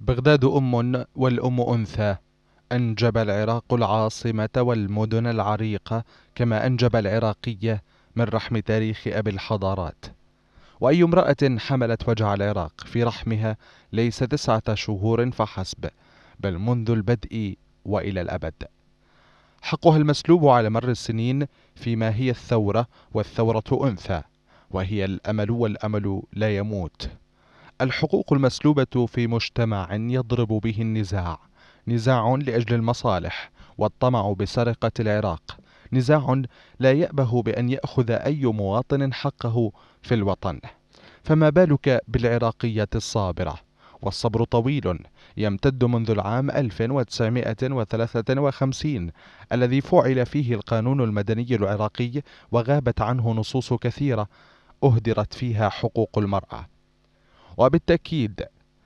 بغداد أم والأم أنثى أنجب العراق العاصمة والمدن العريقة كما أنجب العراقية من رحم تاريخ أبي الحضارات وأي امرأة حملت وجع العراق في رحمها ليس تسعة شهور فحسب بل منذ البدء وإلى الأبد حقها المسلوب على مر السنين فيما هي الثورة والثورة أنثى وهي الأمل والأمل لا يموت الحقوق المسلوبة في مجتمع يضرب به النزاع نزاع لأجل المصالح والطمع بسرقة العراق نزاع لا يأبه بأن يأخذ أي مواطن حقه في الوطن فما بالك بالعراقية الصابرة والصبر طويل يمتد منذ العام 1953 الذي فعل فيه القانون المدني العراقي وغابت عنه نصوص كثيرة أهدرت فيها حقوق المرأة وبالتأكيد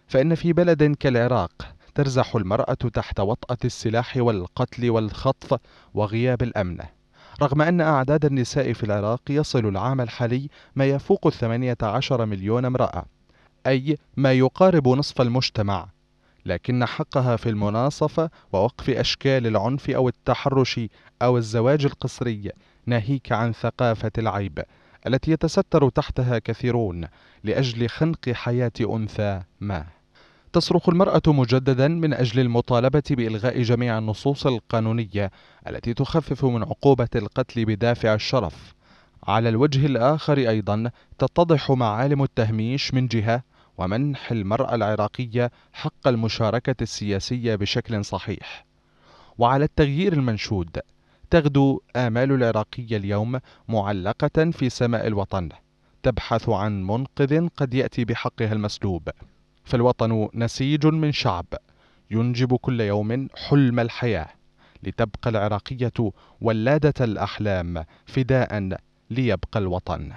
فإن في بلد كالعراق ترزح المرأة تحت وطأة السلاح والقتل والخطف وغياب الأمن رغم أن أعداد النساء في العراق يصل العام الحالي ما يفوق الثمانية عشر مليون امرأة أي ما يقارب نصف المجتمع لكن حقها في المناصفة ووقف أشكال العنف أو التحرش أو الزواج القسري ناهيك عن ثقافة العيب التي يتستر تحتها كثيرون لأجل خنق حياة أنثى ما تصرخ المرأة مجددا من أجل المطالبة بإلغاء جميع النصوص القانونية التي تخفف من عقوبة القتل بدافع الشرف على الوجه الآخر أيضا تتضح معالم التهميش من جهة ومنح المرأة العراقية حق المشاركة السياسية بشكل صحيح وعلى التغيير المنشود تغدو آمال العراقي اليوم معلقة في سماء الوطن تبحث عن منقذ قد يأتي بحقها المسلوب فالوطن نسيج من شعب ينجب كل يوم حلم الحياة لتبقى العراقية ولادة الأحلام فداء ليبقى الوطن